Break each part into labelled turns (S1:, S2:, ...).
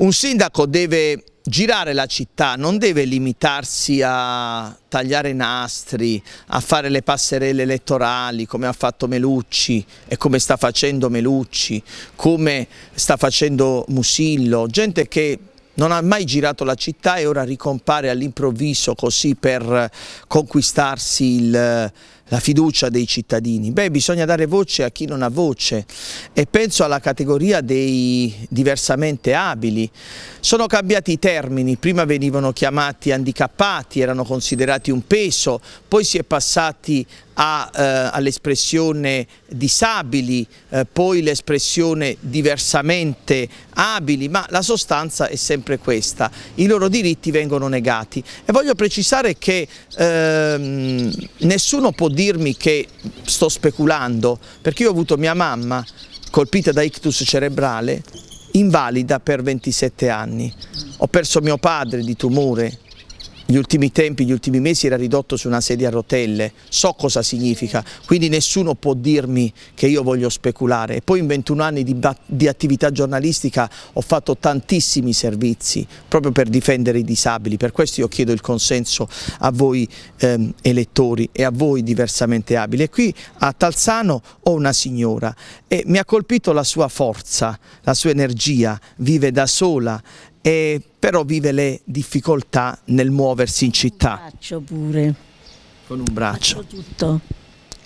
S1: Un sindaco deve girare la città, non deve limitarsi a tagliare nastri, a fare le passerelle elettorali come ha fatto Melucci e come sta facendo Melucci, come sta facendo Musillo, gente che non ha mai girato la città e ora ricompare all'improvviso così per conquistarsi il la fiducia dei cittadini? Beh, bisogna dare voce a chi non ha voce e penso alla categoria dei diversamente abili. Sono cambiati i termini, prima venivano chiamati handicappati, erano considerati un peso, poi si è passati eh, all'espressione disabili, eh, poi l'espressione diversamente abili, ma la sostanza è sempre questa, i loro diritti vengono negati. E voglio precisare che ehm, nessuno può dire dirmi che sto speculando, perché io ho avuto mia mamma colpita da ictus cerebrale, invalida per 27 anni. Ho perso mio padre di tumore gli ultimi tempi, gli ultimi mesi era ridotto su una sedia a rotelle, so cosa significa, quindi nessuno può dirmi che io voglio speculare. E poi in 21 anni di, di attività giornalistica ho fatto tantissimi servizi proprio per difendere i disabili, per questo io chiedo il consenso a voi ehm, elettori e a voi diversamente abili. E qui a Talzano ho una signora e mi ha colpito la sua forza, la sua energia, vive da sola, e però vive le difficoltà nel muoversi in città. Con un braccio pure. Con un braccio. Faccio tutto.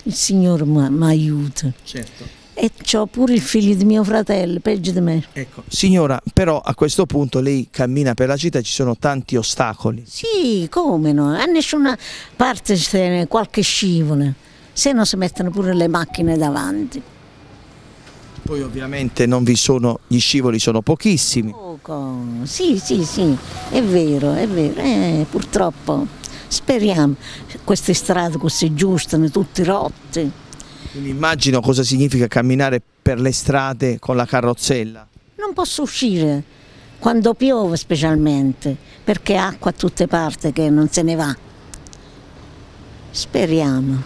S2: Il Signore mi aiuta. Certo. E ho pure il figlio di mio fratello, peggio di me.
S1: Ecco. Signora, però a questo punto lei cammina per la città e ci sono tanti ostacoli.
S2: Sì, come no? A nessuna parte c'è qualche scivola, se no si mettono pure le macchine davanti.
S1: Poi ovviamente non vi sono, gli scivoli sono pochissimi. Oh
S2: con... Sì, sì, sì, è vero, è vero, eh, purtroppo. Speriamo, queste strade così giuste,
S1: tutte rotte. Quindi immagino cosa significa camminare per le strade con la carrozzella.
S2: Non posso uscire, quando piove specialmente, perché acqua a tutte parti che non se ne va.
S1: Speriamo.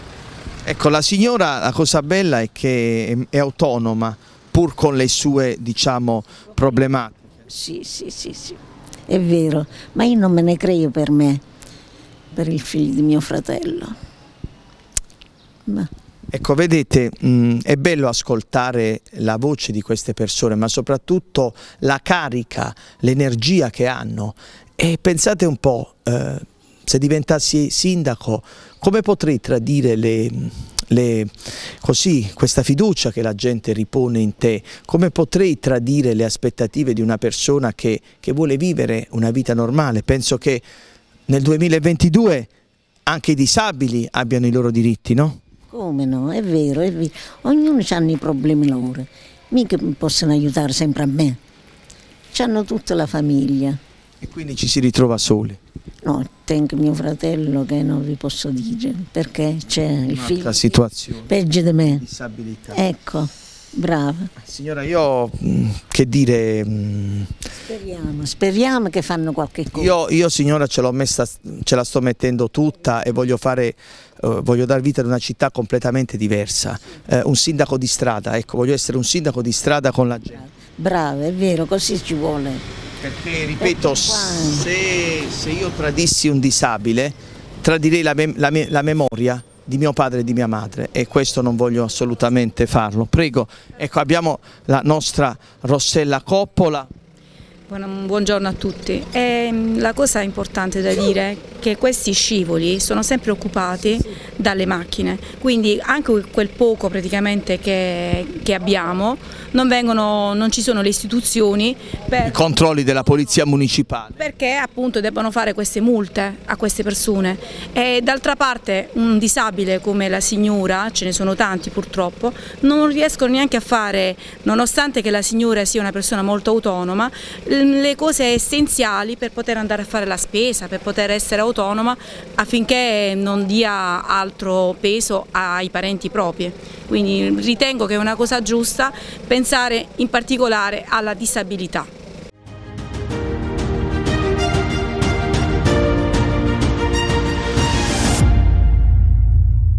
S1: Ecco, la signora, la cosa bella è che è autonoma, pur con le sue, diciamo, problematiche.
S2: Sì, sì, sì, sì,
S1: è vero, ma io
S2: non me ne credo per me, per il figlio di mio fratello.
S1: Ma... Ecco, vedete, mh, mm, è bello ascoltare la voce di queste persone, ma soprattutto la carica, l'energia che hanno. E pensate un po', eh, se diventassi sindaco, come potrei tradire le le, così, questa fiducia che la gente ripone in te? Come potrei tradire le aspettative di una persona che, che vuole vivere una vita normale? Penso che nel 2022 anche i disabili abbiano i loro diritti, no?
S2: Come no? È vero, è vero. Ognuno ha i problemi loro. Mica possono aiutare sempre a me. C'hanno tutta la famiglia.
S1: E quindi ci si ritrova soli?
S2: No, tengo mio fratello che non vi posso dire, perché c'è il figlio La situazione. peggio di me. Disabilità. Ecco, brava.
S1: Ah, signora, io mm, che dire... Mm,
S2: speriamo, speriamo che fanno qualche cosa. Io, io
S1: signora ce, messa, ce, la sto mettendo tutta e voglio, fare, eh, voglio dar vita ad una città completamente diversa, eh, un sindaco di strada, ecco, voglio essere un sindaco di strada con la gente.
S2: Brava, è vero, così ci vuole.
S1: Perché, ecco ripeto, se, se io tradissi un disabile, tradirei la, la, la memoria di mio padre e di mia madre e questo non voglio assolutamente farlo. Prego, ecco abbiamo la nostra Rossella Coppola.
S3: Buongiorno a tutti. E ehm, la cosa importante da dire è che questi scivoli sono sempre occupati dalle macchine, quindi anche quel poco praticamente che, che abbiamo, non, vengono, non, ci sono le istituzioni per... I
S1: controlli della polizia municipale.
S3: Perché appunto debbano fare queste multe a queste persone. E d'altra parte un disabile come la signora, ce ne sono tanti purtroppo, non riescono neanche a fare, nonostante che la signora sia una persona molto autonoma, Mm, le cose essenziali per poter andare a fare la spesa, per poter essere autonoma affinché non dia altro peso ai parenti propri. Quindi ritengo che è una cosa giusta pensare in particolare alla disabilità.